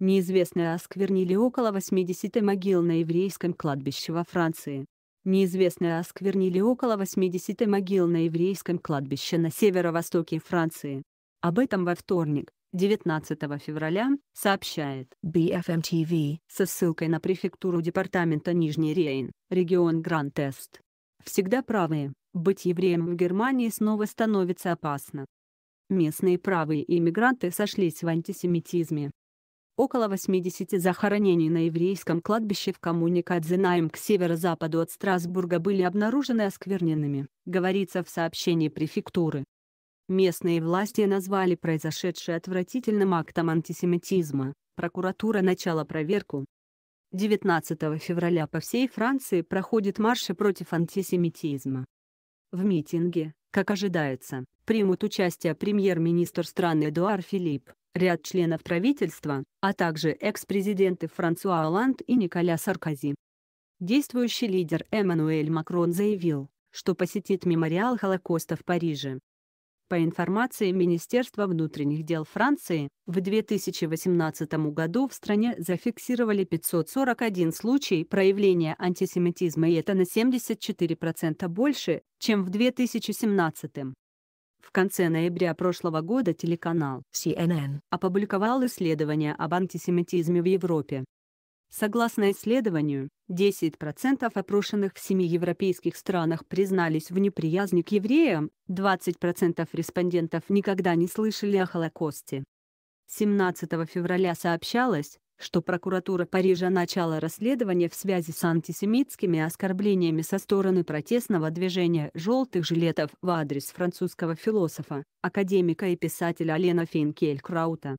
Неизвестные осквернили около 80 могил на еврейском кладбище во Франции. Неизвестные осквернили около 80 могил на еврейском кладбище на северо-востоке Франции. Об этом во вторник, 19 февраля, сообщает BFM TV, со ссылкой на префектуру департамента Нижний Рейн, регион Гранд-Тест. Всегда правые, быть евреем в Германии снова становится опасно. Местные правые иммигранты сошлись в антисемитизме около 80 захоронений на еврейском кладбище в коммуне Кадзинаем к северо-западу от Страсбурга были обнаружены оскверненными, говорится в сообщении префектуры. Местные власти назвали произошедшее отвратительным актом антисемитизма, прокуратура начала проверку. 19 февраля по всей Франции проходит марши против антисемитизма. В митинге, как ожидается, примут участие премьер-министр страны Эдуар Филипп, ряд членов правительства, а также экс-президенты Франсуа Оланд и Николя Саркози. Действующий лидер Эммануэль Макрон заявил, что посетит мемориал Холокоста в Париже. По информации Министерства внутренних дел Франции, в 2018 году в стране зафиксировали 541 случай проявления антисемитизма и это на 74% больше, чем в 2017. В конце ноября прошлого года телеканал CNN опубликовал исследование об антисемитизме в Европе. Согласно исследованию, 10% опрошенных в семи европейских странах признались в неприязни к евреям, 20% респондентов никогда не слышали о Холокосте. 17 февраля сообщалось, что прокуратура Парижа начала расследование в связи с антисемитскими оскорблениями со стороны протестного движения «желтых жилетов» в адрес французского философа, академика и писателя Алена Финкель Краута.